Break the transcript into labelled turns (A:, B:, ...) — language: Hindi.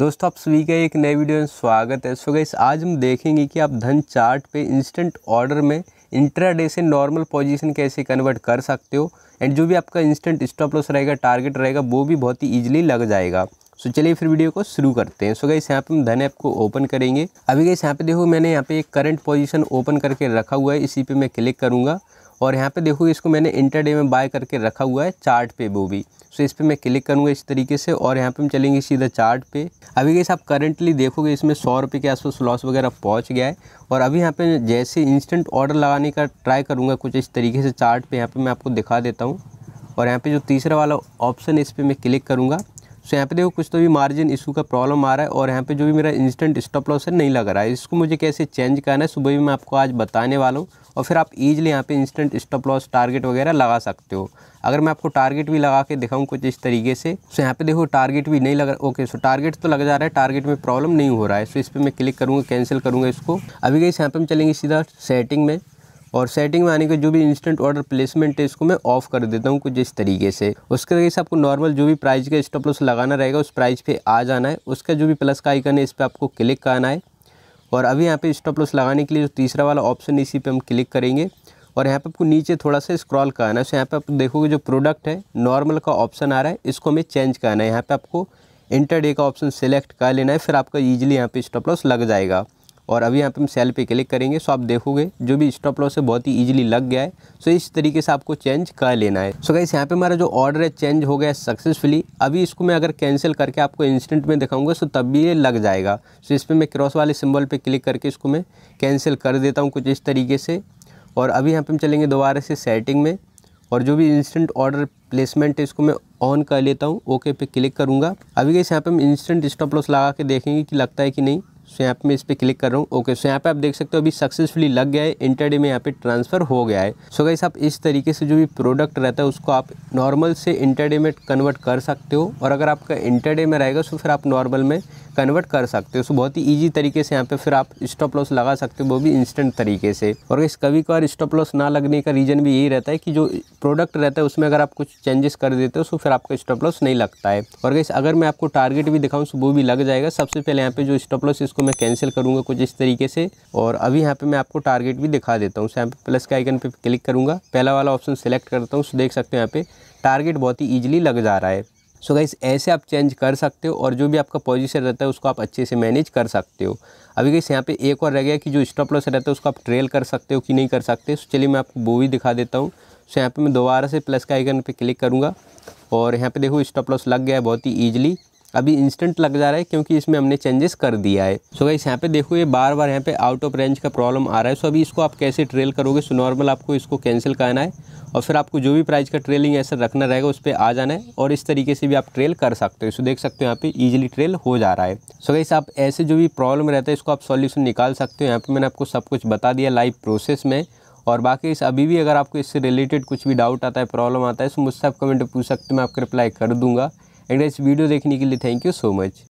A: दोस्तों आप सभी का एक नए वीडियो में स्वागत है सो गई आज हम देखेंगे कि आप धन चार्ट पे इंस्टेंट ऑर्डर में इंट्राडे से नॉर्मल पोजीशन कैसे कन्वर्ट कर सकते हो एंड जो भी आपका इंस्टेंट स्टॉप लॉस रहेगा टारगेट रहेगा वो भी बहुत ही ईजिली लग जाएगा सो चलिए फिर वीडियो को शुरू करते हैं सो गई यहाँ पे हम धन ऐप को ओपन करेंगे अभी गई यहाँ पे देखो मैंने यहाँ पे एक करंट पोजिशन ओपन करके रखा हुआ है इसी पे मैं क्लिक करूँगा और यहाँ पे देखो इसको मैंने इंटरडे में बाय करके रखा हुआ है चार्ट पे वो भी सो इस पर मैं क्लिक करूँगा इस तरीके से और यहाँ पे हम चलेंगे सीधा चार्ट पे अभी कैसे आप करेंटली देखोगे इसमें सौ रुपये के आसपास लॉस वगैरह पहुँच गया है और अभी यहाँ पे जैसे इंस्टेंट ऑर्डर लगाने का ट्राई करूँगा कुछ इस तरीके से चार्ट पे यहाँ पर मैं आपको दिखा देता हूँ और यहाँ पर जो तीसरा वाला ऑप्शन है इस पर मैं क्लिक करूँगा सो यहाँ पे देखो कुछ तो भी मार्जिन इशू का प्रॉब्लम आ रहा है और यहाँ पे जो भी मेरा इंस्टेंट स्टॉप लॉस है नहीं लग रहा है इसको मुझे कैसे चेंज करना है सुबह भी मैं आपको आज बताने वाला हूँ और फिर आप ईजिली यहाँ पे इंस्टेंट स्टॉप लॉस टारगेट वगैरह लगा सकते हो अगर मैं आपको टारगेट भी लगा के दिखाऊँ कुछ इस तरीके से सो यहाँ पे देखो टारगेट भी नहीं लग रहा ओके सो टारगेट तो लग जा रहा है टारगेट में प्रॉब्लम नहीं हो रहा है सो इस पर मैं क्लिक करूँगा कैंसिल करूँगा इसको अभी गई यहाँ पे हम चलेंगे सीधा सेटिंग में और सेटिंग में आने के जो भी इंस्टेंट ऑर्डर प्लेसमेंट है इसको मैं ऑफ कर देता हूँ कुछ इस तरीके से उसके वजह से आपको नॉर्मल जो भी प्राइस का स्टॉप लॉस लगाना रहेगा उस प्राइस पे आ जाना है उसका जो भी प्लस का आइकन है इस पर आपको क्लिक करना है और अभी यहाँ पे स्टॉप लॉस लगाने के लिए जो तीसरा वाला ऑप्शन इसी पे हम क्लिक करेंगे और यहाँ पे आपको नीचे थोड़ा सा स्क्रॉल करना है सो यहाँ पे आप देखोगे जो प्रोडक्ट है नॉर्मल का ऑप्शन आ रहा है इसको हमें चेंज करना है यहाँ पे आपको इंटरडे का ऑप्शन सेलेक्ट कर लेना है फिर आपका ईजिली यहाँ पे स्टॉप लॉस लग जाएगा और अभी यहाँ पे हम सेल पे क्लिक करेंगे सो आप देखोगे जो भी स्टॉप लॉस है बहुत ही ईजिली लग गया है सो इस तरीके से आपको चेंज कर लेना है सो गाइस यहाँ पे हमारा जो ऑर्डर है चेंज हो गया सक्सेसफुली अभी इसको मैं अगर कैंसिल करके आपको इंस्टेंट में दिखाऊंगा सो तब भी ये लग जाएगा सो इस पर मैं क्रॉस वाले सिम्बल पर क्लिक करके इसको मैं कैंसिल कर देता हूँ कुछ इस तरीके से और अभी यहाँ पर हम चलेंगे दोबारा से सेटिंग में और जो भी इंस्टेंट ऑर्डर प्लेसमेंट है इसको मैं ऑन कर लेता हूँ ओके पे क्लिक करूँगा अभी कैसे यहाँ पे हम इंस्टेंट स्टॉप लॉस लगा के देखेंगे कि लगता है कि नहीं स्वैप में इस पर क्लिक कर रहा हूँ ओके स्वैप आप देख सकते हो अभी सक्सेसफुली लग गया है इंटरडे में यहाँ पे ट्रांसफ़र हो गया है सो गाइस आप इस तरीके से जो भी प्रोडक्ट रहता है उसको आप नॉर्मल से इंटरडे में कन्वर्ट कर सकते हो और अगर आपका इंटरडे में रहेगा तो फिर आप नॉर्मल में कन्वर्ट कर सकते हो सो बहुत ही ईजी तरीके से यहाँ पर फिर आप स्टॉप लॉस लगा सकते हो वो भी इंस्टेंट तरीके से और इस कभी कभार स्टॉप लॉस ना लगने का रीज़न भी यही रहता है कि जो प्रोडक्ट रहता है उसमें अगर आप कुछ चेंजेस कर देते हो तो फिर आपका स्टॉप लॉस नहीं लगता है और गैस अगर मैं आपको टारगेट भी दिखाऊँ तो वो भी लग जाएगा सबसे पहले यहाँ पे जो स्टॉप लॉस इसको मैं कैंसिल करूँगा कुछ इस तरीके से और अभी यहाँ पे मैं आपको टारगेट भी दिखा देता हूँ यहाँ पे प्लस के आइकन पे क्लिक करूँगा पहला वाला ऑप्शन सेलेक्ट करता हूँ देख सकते हो यहाँ पे टारगेट बहुत ही ईजिली लग जा रहा है सो गाइस ऐसे आप चेंज कर सकते हो और जो भी आपका पोजीशन रहता है उसको आप अच्छे से मैनेज कर सकते हो अभी गाइस यहाँ पे एक और रह गया कि जो स्टॉप लॉस रहता है उसको आप ट्रेल कर सकते हो कि नहीं कर सकते सो चलिए मैं आपको वो भी दिखा देता हूँ सो यहाँ पे मैं दोबारा से प्लस के आइकन पे क्लिक करूँगा और यहाँ पे देखो स्टॉप लॉस लग गया है बहुत ही ईजिली अभी इंस्टेंट लग जा रहा है क्योंकि इसमें हमने चेंजेस कर दिया है सो गाइस यहाँ पे देखो ये बार बार यहाँ पे आउट ऑफ रेंज का प्रॉब्लम आ रहा है सो अभी इसको आप कैसे ट्रेल करोगे सो नॉर्मल आपको इसको कैंसिल करना है और फिर आपको जो भी प्राइस का ट्रेलिंग ऐसा रखना रहेगा उस पर आ जाना है और इस तरीके से भी आप ट्रेल कर सकते हो सो देख सकते हो यहाँ पे ईजिली ट्रेल हो जा रहा है सो गाइस आप ऐसे जो भी प्रॉब्लम रहता है इसको आप सॉल्यूशन निकाल सकते हो यहाँ पे मैंने आपको सब कुछ बता दिया लाइव प्रोसेस में और बाकी इस अभी भी अगर आपको इससे रिलेटेड कुछ भी डाउट आता है प्रॉब्लम आता है तो मुझसे आप कमेंट पूछ सकते हो मैं आपको रिप्लाई कर दूंगा एंड इस वीडियो देखने के लिए थैंक यू सो मच